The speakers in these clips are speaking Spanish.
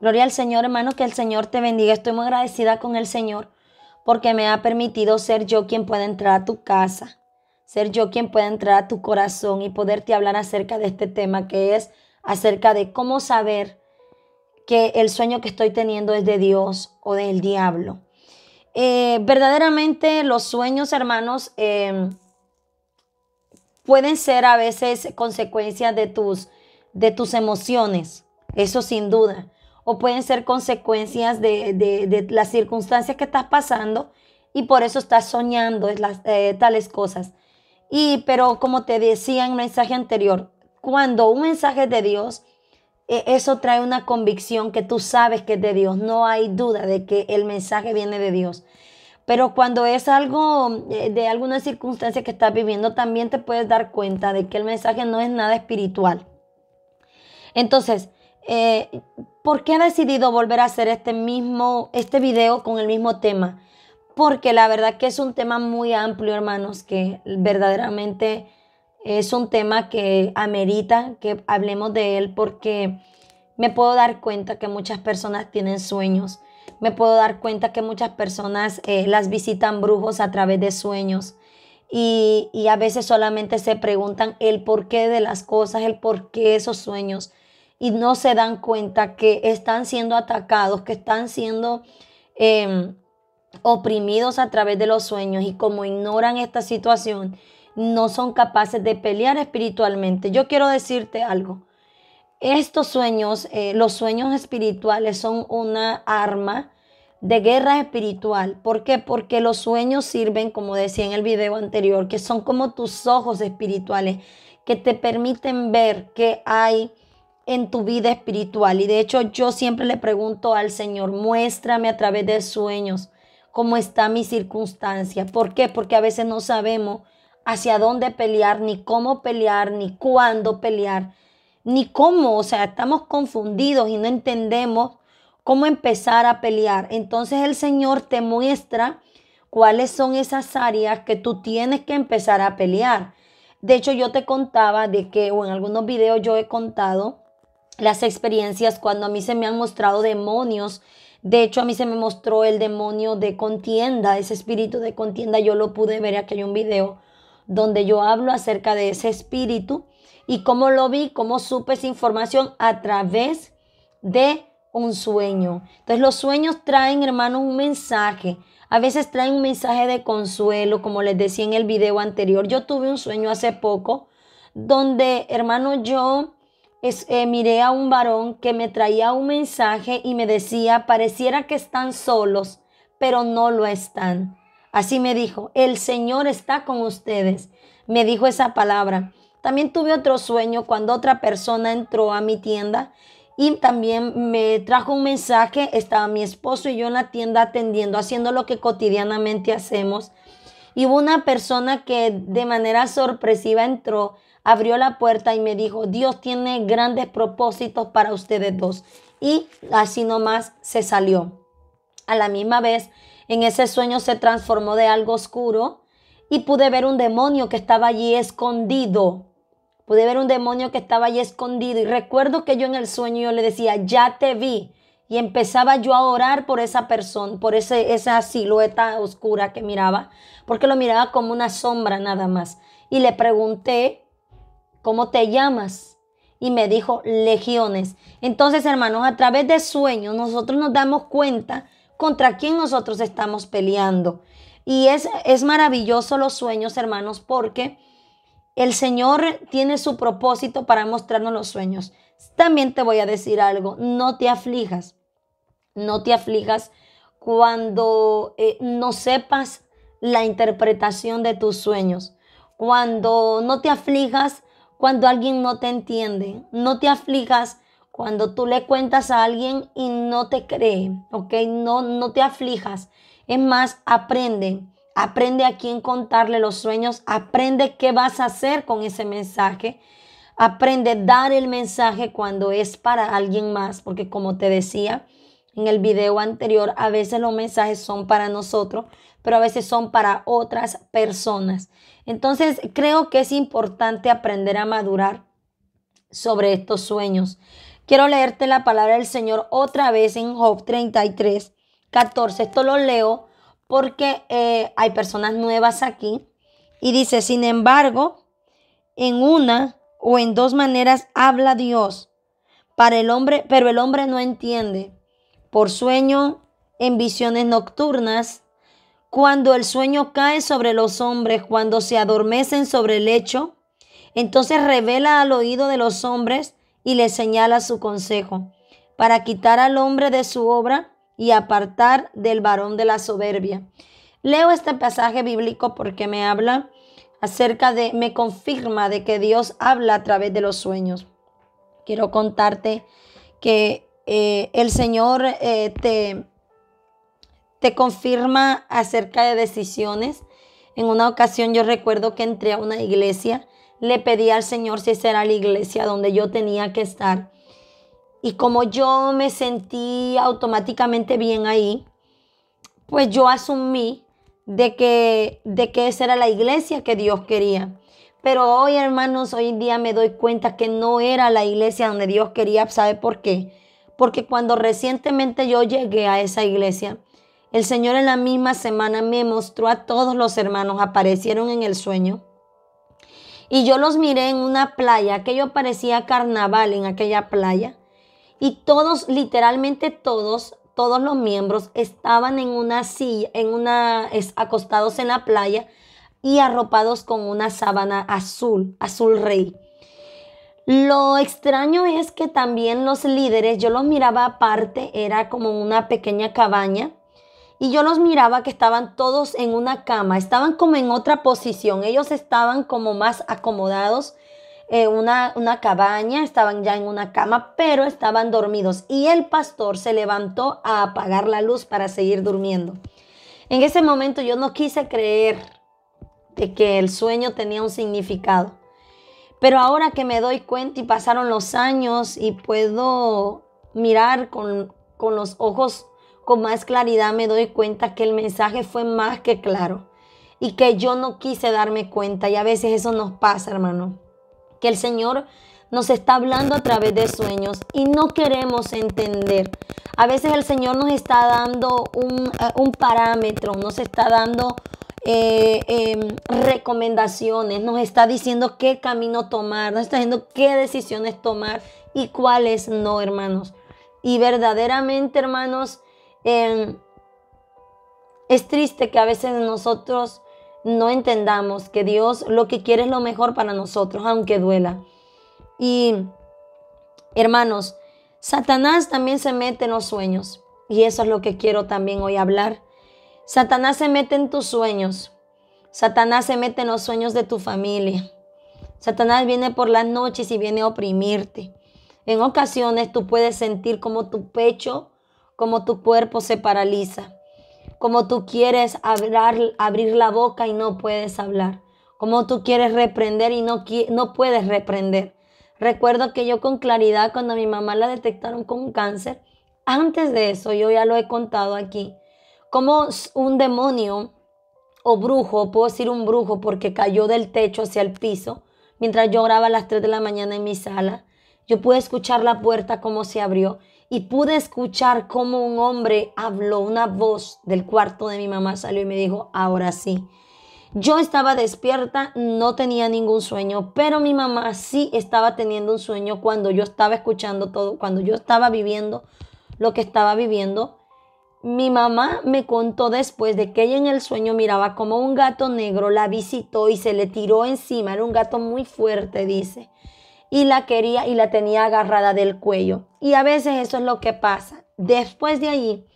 Gloria al Señor, hermano, que el Señor te bendiga. Estoy muy agradecida con el Señor porque me ha permitido ser yo quien pueda entrar a tu casa, ser yo quien pueda entrar a tu corazón y poderte hablar acerca de este tema que es acerca de cómo saber que el sueño que estoy teniendo es de Dios o del diablo. Eh, verdaderamente los sueños, hermanos, eh, pueden ser a veces consecuencias de tus, de tus emociones, eso sin duda o pueden ser consecuencias de, las circunstancias que estás pasando y por eso estás soñando las, eh, tales cosas. Y pero como te decía en un mensaje anterior, cuando un mensaje de Dios, eh, eso trae una convicción que tú sabes que es de Dios, no hay duda de que el mensaje viene de Dios. Pero cuando es algo eh, de alguna circunstancia que estás viviendo, también te puedes dar cuenta de que el mensaje no es nada espiritual. Entonces, ¿Por qué he decidido volver a hacer este mismo, este video con el mismo tema? Porque la verdad que es un tema muy amplio, hermanos, que verdaderamente es un tema que amerita que hablemos de él porque me puedo dar cuenta que muchas personas tienen sueños. Me puedo dar cuenta que muchas personas eh, las visitan brujos a través de sueños. Y, y a veces solamente se preguntan el porqué de las cosas, el porqué de esos sueños y no se dan cuenta que están siendo atacados, que están siendo em, oprimidos a través de los sueños y como ignoran esta situación, no son capaces de pelear espiritualmente. Yo quiero decirte algo. Estos sueños, eh, los sueños espirituales son una arma de guerra espiritual. ¿Por qué? Porque los sueños sirven, como decía en el video anterior, que son como tus ojos espirituales, que te permiten ver que hay en tu vida espiritual. Y de hecho yo siempre le pregunto al Señor, muéstrame a través de sueños cómo está mi circunstancia. ¿Por qué? Porque a veces no sabemos hacia dónde pelear, ni cómo pelear, ni cuándo pelear, ni cómo. O sea, estamos confundidos y no entendemos cómo empezar a pelear. Entonces el Señor te muestra cuáles son esas áreas que tú tienes que empezar a pelear. De hecho, yo te contaba de que, o en algunos videos yo he contado, las experiencias cuando a mí se me han mostrado demonios. De hecho, a mí se me mostró el demonio de contienda, ese espíritu de contienda. Yo lo pude ver, aquí hay un video donde yo hablo acerca de ese espíritu y cómo lo vi, cómo supe esa información a través de un sueño. Entonces los sueños traen, hermano, un mensaje. A veces traen un mensaje de consuelo, como les decía en el video anterior. Yo tuve un sueño hace poco donde, hermano, yo eh, miré a un varón que me traía un mensaje y me decía, pareciera que están solos, pero no lo están. Así me dijo, el Señor está con ustedes. Me dijo esa palabra. También tuve otro sueño cuando otra persona entró a mi tienda y también me trajo un mensaje. Estaba mi esposo y yo en la tienda atendiendo, haciendo lo que cotidianamente hacemos. Y hubo una persona que de manera sorpresiva entró abrió la puerta y me dijo, Dios tiene grandes propósitos para ustedes dos. Y así nomás se salió. A la misma vez, en ese sueño se transformó de algo oscuro y pude ver un demonio que estaba allí escondido. Pude ver un demonio que estaba allí escondido y recuerdo que yo en el sueño le decía, ya te vi. Y empezaba yo a orar por esa persona, por ese, esa silueta oscura que miraba, porque lo miraba como una sombra nada más. Y le pregunté ¿cómo te llamas? Y me dijo, legiones. Entonces, hermanos, a través de sueños nosotros nos damos cuenta contra quién nosotros estamos peleando. Y es, es maravilloso los sueños, hermanos, porque el Señor tiene su propósito para mostrarnos los sueños. También te voy a decir algo, no te aflijas, no te aflijas cuando eh, no sepas la interpretación de tus sueños, cuando no te aflijas cuando alguien no te entiende. No te aflijas cuando tú le cuentas a alguien y no te cree, ¿ok? No, no te aflijas. Es más, aprende. Aprende a quién contarle los sueños. Aprende qué vas a hacer con ese mensaje. Aprende a dar el mensaje cuando es para alguien más, porque como te decía en el video anterior, a veces los mensajes son para nosotros, pero a veces son para otras personas. Entonces creo que es importante aprender a madurar sobre estos sueños. Quiero leerte la palabra del Señor otra vez en Job 33, 14. Esto lo leo porque eh, hay personas nuevas aquí. Y dice, sin embargo, en una o en dos maneras habla Dios para el hombre, pero el hombre no entiende. Por sueño, en visiones nocturnas, cuando el sueño cae sobre los hombres, cuando se adormecen sobre el lecho, entonces revela al oído de los hombres y le señala su consejo, para quitar al hombre de su obra y apartar del varón de la soberbia. Leo este pasaje bíblico porque me habla acerca de, me confirma de que Dios habla a través de los sueños. Quiero contarte que eh, el Señor eh, te te confirma acerca de decisiones. En una ocasión yo recuerdo que entré a una iglesia, le pedí al Señor si esa era la iglesia donde yo tenía que estar. Y como yo me sentí automáticamente bien ahí, pues yo asumí de que, de que esa era la iglesia que Dios quería. Pero hoy, hermanos, hoy en día me doy cuenta que no era la iglesia donde Dios quería. ¿Sabe por qué? Porque cuando recientemente yo llegué a esa iglesia, el Señor en la misma semana me mostró a todos los hermanos, aparecieron en el sueño. Y yo los miré en una playa, aquello parecía carnaval en aquella playa. Y todos, literalmente todos, todos los miembros estaban en una silla, en una, acostados en la playa y arropados con una sábana azul, azul rey. Lo extraño es que también los líderes, yo los miraba aparte, era como una pequeña cabaña y yo los miraba que estaban todos en una cama, estaban como en otra posición, ellos estaban como más acomodados en eh, una, cabaña, estaban ya en una cama, pero estaban dormidos y el pastor se levantó a apagar la luz para seguir durmiendo. En ese momento yo no quise creer de que el sueño tenía un significado. Pero ahora que me doy cuenta y pasaron los años y puedo mirar con, con los ojos con más claridad me doy cuenta que el mensaje fue más que claro y que yo no quise darme cuenta. Y a veces eso nos pasa, hermano. Que el Señor nos está hablando a través de sueños y no queremos entender. A veces el Señor nos está dando un, eh, parámetro, nos está dando eh, em, recomendaciones, nos está diciendo qué camino tomar, nos está diciendo qué decisiones tomar y cuáles no, hermanos. Y verdaderamente, hermanos, Em, es triste que a veces nosotros no entendamos que Dios lo que quiere es lo mejor para nosotros, aunque duela. Y hermanos, Satanás también se mete en los sueños. Y eso es lo que quiero también hoy hablar. Satanás se mete en tus sueños. Satanás se mete en los sueños de tu familia. Satanás viene por las noches y viene a oprimirte. En ocasiones tú puedes sentir como tu pecho como tu cuerpo se paraliza, como tú quieres abrir la boca y no puedes hablar, como tú quieres reprender y no, no puedes reprender. Recuerdo que yo con claridad cuando a mi mamá la detectaron con cáncer, antes de eso, yo ya lo he contado aquí, como un demonio o brujo, puedo decir un brujo porque cayó del techo hacia el piso, mientras yo grababa a las 3 de la mañana en mi sala, yo pude escuchar la puerta como se abrió y pude escuchar cómo un hombre habló, una voz del cuarto de mi mamá salió y me dijo, ahora sí. Yo estaba despierta, no tenía ningún sueño, pero mi mamá sí estaba teniendo un sueño cuando yo estaba escuchando todo, cuando yo estaba viviendo lo que estaba viviendo. Mi mamá me contó después de que ella en el sueño miraba como un gato negro la visitó y se le tiró encima. Era un gato muy fuerte, dice y la quería y la tenía agarrada del cuello. Y a veces eso es lo que pasa. Después de allí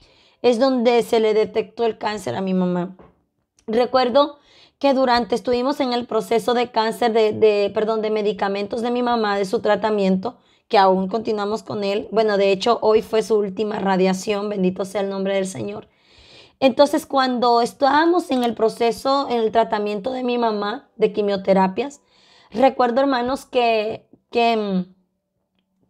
es donde se le detectó el cáncer a mi mamá. Recuerdo que durante estuvimos en el proceso de cáncer de, perdón, de medicamentos de mi mamá, de su tratamiento, que aún continuamos con él. Bueno, de hecho, hoy fue su última radiación, bendito sea el nombre del Señor. Entonces, cuando estábamos en el proceso, en el tratamiento de mi mamá de quimioterapias, recuerdo, hermanos, que que, mm,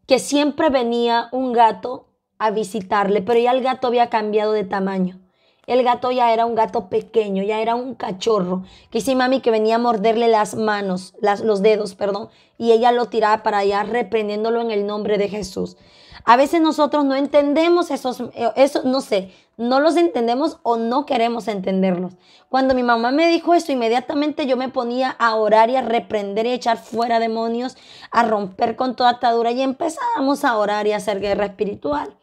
que siempre venía un gato a visitarle, pero ya el gato había cambiado de tamaño. El gato ya era un gato pequeño, ya era un cachorro. Que sí, mami, que venía a morderle las manos, las, los dedos, perdón, y ella lo tiraba para allá reprendiéndolo en el nombre de Jesús. A veces nosotros no entendemos esos, eh, eso, no sé, no los entendemos o no queremos entenderlos. Cuando mi mamá me dijo eso, inmediatamente yo me ponía a orar y a reprender y echar fuera demonios, a romper con toda atadura y empezábamos a orar y a hacer guerra espiritual.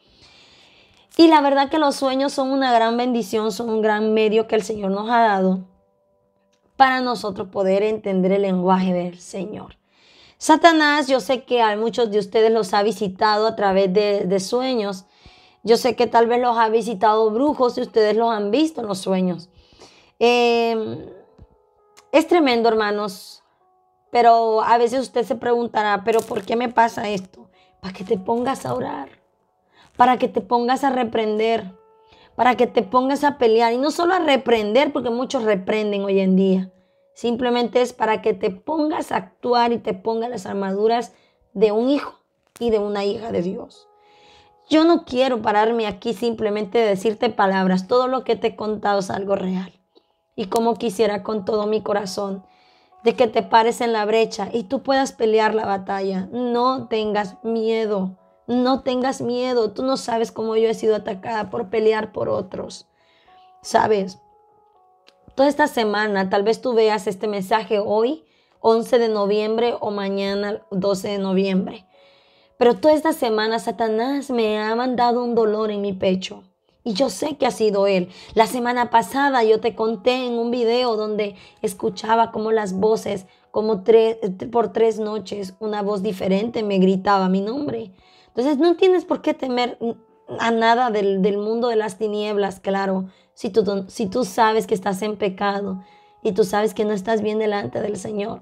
Y la verdad que los sueños son una gran bendición, son un gran medio que el Señor nos ha dado para nosotros poder entender el lenguaje del Señor. Satanás, yo sé que a muchos de ustedes los ha visitado a través de, sueños. Yo sé que tal vez los ha visitado brujos y ustedes los han visto en los sueños. Em, es tremendo, hermanos. Pero a veces usted se preguntará, pero ¿por qué me pasa esto? Para que te pongas a orar, para que te pongas a reprender, para que te pongas a pelear. Y no solo a reprender, porque muchos reprenden hoy en día, Simplemente es para que te pongas a actuar y te pongas las armaduras de un hijo y de una hija de Dios. Yo no quiero pararme aquí simplemente de decirte palabras. Todo lo que te he contado es algo real. Y como quisiera con todo mi corazón de que te pares en la brecha y tú puedas pelear la batalla. No tengas miedo. No tengas miedo. Tú no sabes cómo yo he sido atacada por pelear por otros. ¿Sabes? toda esta semana, tal vez tú veas este mensaje hoy, 11 de noviembre o mañana 12 de noviembre. Pero toda esta semana Satanás me ha mandado un dolor en mi pecho. Y yo sé que ha sido él. La semana pasada yo te conté en un video donde escuchaba como las voces, como tres, por tres noches, una voz diferente me gritaba mi nombre. Entonces no tienes por qué temer a nada del mundo de las tinieblas, claro si tú, si tú sabes que estás en pecado y tú sabes que no estás bien delante del Señor,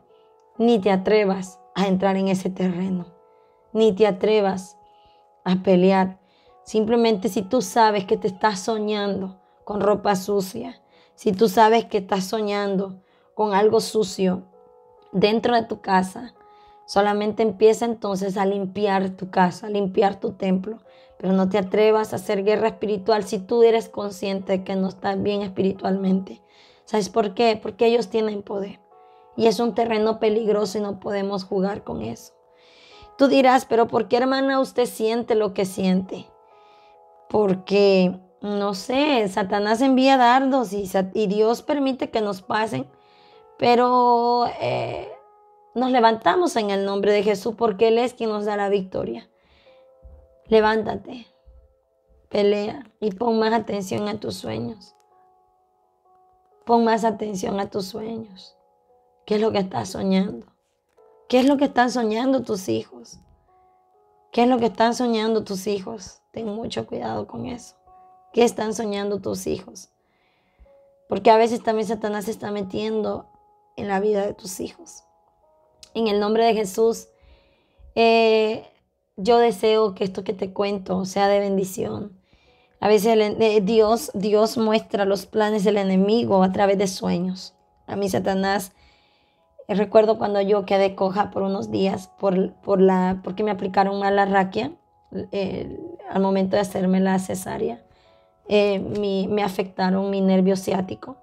ni te atrevas a entrar en ese terreno, ni te atrevas a pelear. Simplemente si tú sabes que te estás soñando con ropa sucia, si tú sabes que estás soñando con algo sucio dentro de tu casa, solamente empieza entonces a limpiar tu casa, a limpiar tu templo, pero no te atrevas a hacer guerra espiritual si tú eres consciente de que no estás bien espiritualmente. ¿Sabes por qué? Porque ellos tienen poder. Y es un terreno peligroso y no podemos jugar con eso. Tú dirás, pero ¿por qué hermana usted siente lo que siente? Porque, no sé, Satanás envía dardos y, y Dios permite que nos pasen. Pero eh, nos levantamos en el nombre de Jesús porque Él es quien nos da la victoria. Levántate, pelea y pon más atención a tus sueños. Pon más atención a tus sueños. ¿Qué es lo que estás soñando? ¿Qué es lo que están soñando tus hijos? ¿Qué es lo que están soñando tus hijos? Ten mucho cuidado con eso. ¿Qué están soñando tus hijos? Porque a veces también Satanás se está metiendo en la vida de tus hijos. En el nombre de Jesús, eh, yo deseo que esto que te cuento sea de bendición. A veces eh, Dios, Dios muestra los planes del enemigo a través de sueños. A mí Satanás, eh, recuerdo cuando yo quedé coja por unos días por, por la, porque me aplicaron mal la raquia al momento de hacerme la cesárea. Eh, me afectaron mi nervio ciático.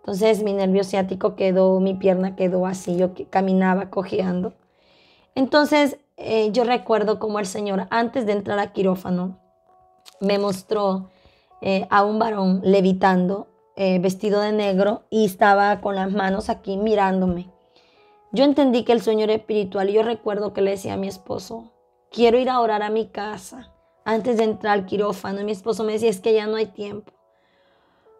Entonces mi nervio ciático quedó, mi pierna quedó así, yo caminaba cojeando. Entonces eh, yo recuerdo como el Señor, antes de entrar a quirófano, me mostró eh, a un varón levitando, eh, vestido de negro, y estaba con las manos aquí mirándome. Yo entendí que el señor era espiritual y yo recuerdo que le decía a mi esposo, quiero ir a orar a mi casa antes de entrar al quirófano. Y mi esposo me decía, es que ya no hay tiempo.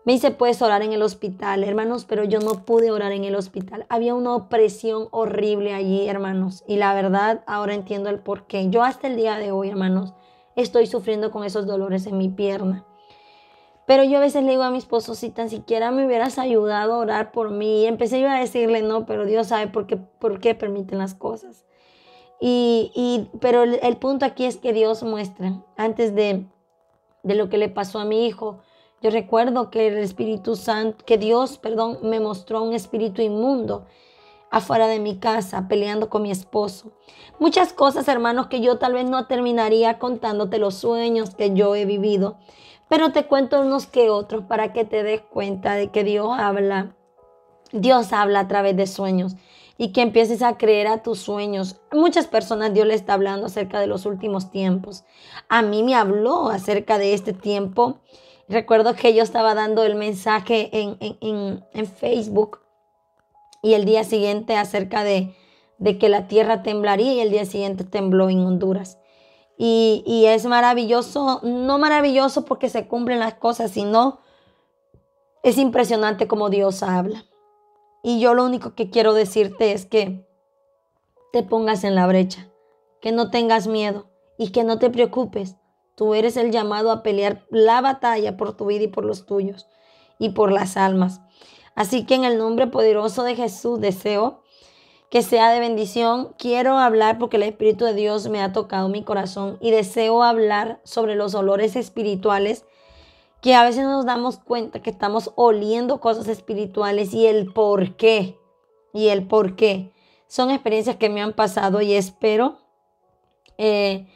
Me dice, puedes orar en el hospital, hermanos, pero yo no pude orar en el hospital. Había una opresión horrible allí, hermanos. Y la verdad, ahora entiendo el por qué. Yo hasta el día de hoy, hermanos, estoy sufriendo con esos dolores en mi pierna. Pero yo a veces le digo a mi esposo, si tan siquiera me hubieras ayudado a orar por mí. Y empecé yo a decirle, no, pero Dios sabe por qué, por qué permiten las cosas. Y, y pero el, punto aquí es que Dios muestra, antes de, de lo que le pasó a mi hijo, yo recuerdo que el Espíritu Santo, que Dios, perdón, me mostró un espíritu inmundo afuera de mi casa, peleando con mi esposo. Muchas cosas, hermanos, que yo tal vez no terminaría contándote los sueños que yo he vivido, pero te cuento unos que otros para que te des cuenta de que Dios habla. Dios habla a través de sueños y que empieces a creer a tus sueños. muchas personas Dios le está hablando acerca de los últimos tiempos. A mí me habló acerca de este tiempo Recuerdo que yo estaba dando el mensaje en, Facebook y el día siguiente acerca de, que la tierra temblaría y el día siguiente tembló en Honduras. Y, y es maravilloso, no maravilloso porque se cumplen las cosas, sino es impresionante como Dios habla. Y yo lo único que quiero decirte es que te pongas en la brecha, que no tengas miedo y que no te preocupes, Tú eres el llamado a pelear la batalla por tu vida y por los tuyos y por las almas. Así que en el nombre poderoso de Jesús deseo que sea de bendición. Quiero hablar porque el Espíritu de Dios me ha tocado mi corazón y deseo hablar sobre los olores espirituales que a veces nos damos cuenta que estamos oliendo cosas espirituales y el por qué. Y el por qué. Son experiencias que me han pasado y espero eh,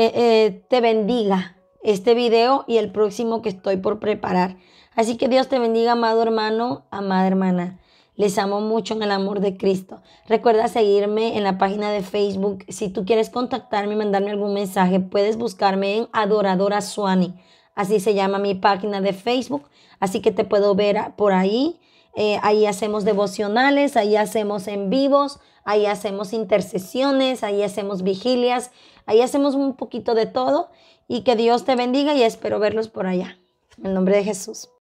eh, eh, te bendiga este video y el próximo que estoy por preparar. Así que Dios te bendiga, amado hermano, amada hermana. Les amo mucho en el amor de Cristo. Recuerda seguirme en la página de Facebook. Si tú quieres contactarme y mandarme algún mensaje, puedes buscarme en Adoradora Suani. Así se llama mi página de Facebook. Así que te puedo ver por ahí. Eh, ahí hacemos devocionales, ahí hacemos en vivos, ahí hacemos intercesiones, ahí hacemos vigilias, ahí hacemos un poquito de todo y que Dios te bendiga y espero verlos por allá. En nombre de Jesús.